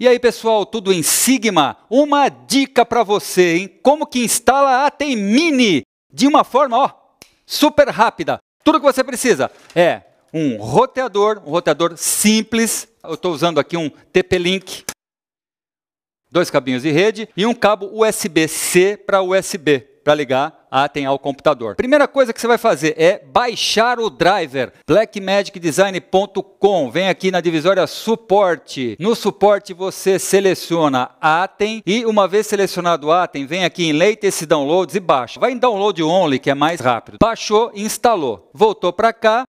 E aí, pessoal, tudo em Sigma? Uma dica para você, hein? Como que instala a Mini de uma forma, ó, super rápida. Tudo que você precisa é um roteador, um roteador simples. Eu estou usando aqui um TP-Link, dois cabinhos de rede e um cabo USB-C para USB para ligar atem ah, ao computador. Primeira coisa que você vai fazer é baixar o driver blackmagicdesign.com. Vem aqui na divisória suporte. No suporte você seleciona atem e uma vez selecionado atem, vem aqui em latest downloads e baixa. Vai em download only que é mais rápido. Baixou, instalou. Voltou para cá,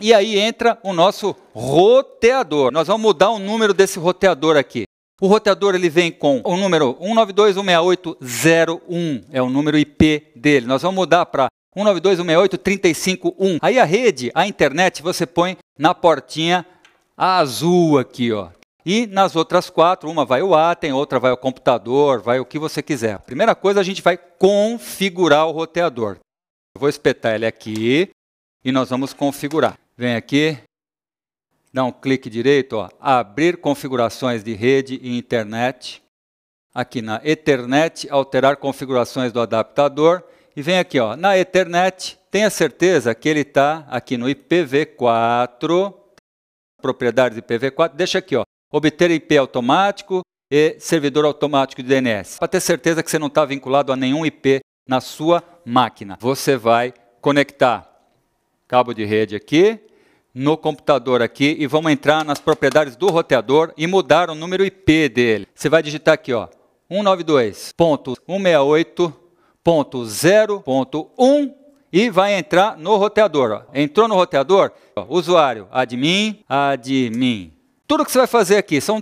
e aí entra o nosso roteador. Nós vamos mudar o número desse roteador aqui. O roteador ele vem com o número 192.168.01, é o número IP dele. Nós vamos mudar para 192.168.351. Aí a rede, a internet, você põe na portinha azul aqui, ó. E nas outras quatro, uma vai o ATEM, outra vai o computador, vai o que você quiser. Primeira coisa, a gente vai configurar o roteador. Eu vou espetar ele aqui e nós vamos configurar. Vem aqui, dá um clique direito, ó, abrir configurações de rede e internet. Aqui na Ethernet, alterar configurações do adaptador. E vem aqui, ó, na Ethernet, tenha certeza que ele está aqui no IPv4, propriedades IPv4. Deixa aqui, ó, obter IP automático e servidor automático de DNS. Para ter certeza que você não está vinculado a nenhum IP na sua máquina. Você vai conectar cabo de rede aqui, no computador aqui e vamos entrar nas propriedades do roteador e mudar o número IP dele. Você vai digitar aqui, ó, 192.168.0.1 e vai entrar no roteador. Ó. Entrou no roteador, ó, usuário, admin, admin. Tudo que você vai fazer aqui são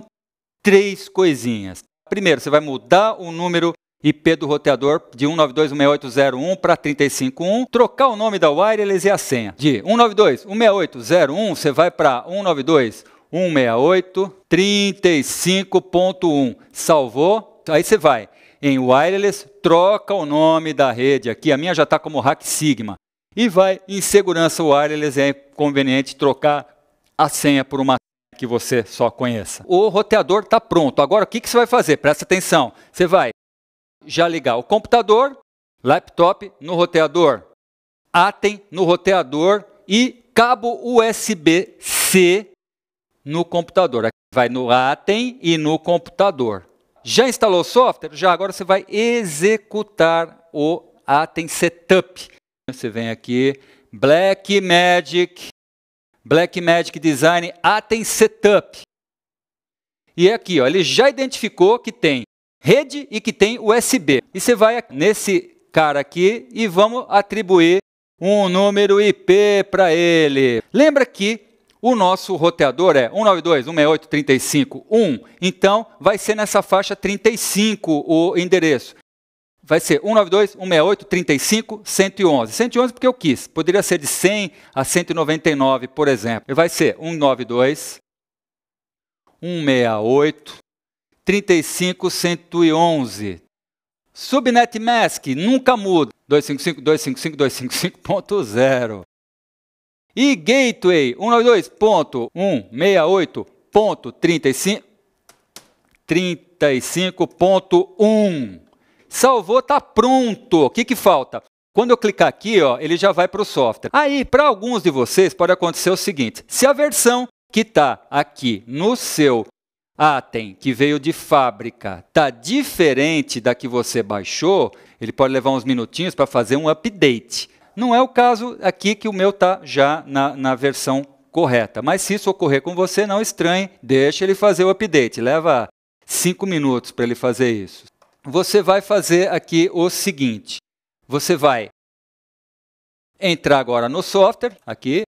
três coisinhas. Primeiro, você vai mudar o número IP do roteador de 192.168.0.1 para 35.1, trocar o nome da wireless e é a senha. De 192.168.0.1 você vai para 192.168.35.1, salvou, aí você vai em wireless, troca o nome da rede aqui, a minha já está como Hack Sigma, e vai em segurança wireless, é conveniente trocar a senha por uma que você só conheça. O roteador está pronto. Agora, o que, que você vai fazer? Presta atenção. Você vai já ligar o computador, laptop no roteador, Atem no roteador e cabo USB-C no computador. Vai no Atem e no computador. Já instalou o software? Já agora você vai executar o Atem Setup. Você vem aqui, Blackmagic, Blackmagic Design Atem Setup. E é aqui, ó, ele já identificou que tem rede e que tem USB. E você vai nesse cara aqui e vamos atribuir um número IP para ele. Lembra que o nosso roteador é 192.168.35.1 Então, vai ser nessa faixa 35 o endereço. Vai ser 192.168.35.111 111. 111 porque eu quis. Poderia ser de 100 a 199, por exemplo. Vai ser 192, 168, 35111. Subnet Mask nunca muda. 255, 255, 255.0. E Gateway 192.168.35. 35.1. Salvou, está pronto. O que, que falta? Quando eu clicar aqui, ó, ele já vai para o software. Aí, para alguns de vocês, pode acontecer o seguinte: se a versão que está aqui no seu ah, tem que veio de fábrica, tá diferente da que você baixou, ele pode levar uns minutinhos para fazer um update. Não é o caso aqui que o meu tá já na, na versão correta. Mas se isso ocorrer com você, não estranhe, deixa ele fazer o update. Leva cinco minutos para ele fazer isso. Você vai fazer aqui o seguinte: você vai entrar agora no software, aqui,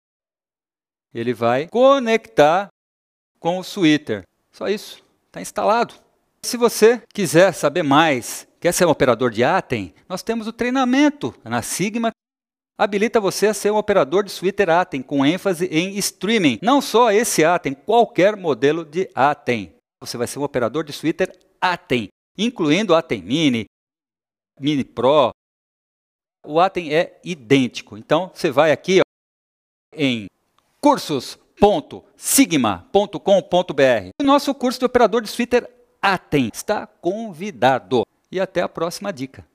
ele vai conectar com o Twitter. Só isso, está instalado. Se você quiser saber mais, quer ser um operador de Atem, nós temos o treinamento na Sigma habilita você a ser um operador de Twitter Atem com ênfase em streaming. Não só esse Atem, qualquer modelo de Atem. Você vai ser um operador de Twitter Atem, incluindo Atem Mini, Mini Pro. O Atem é idêntico. Então você vai aqui ó, em cursos www.sigma.com.br. O nosso curso de operador de Twitter Atem está convidado. E até a próxima dica.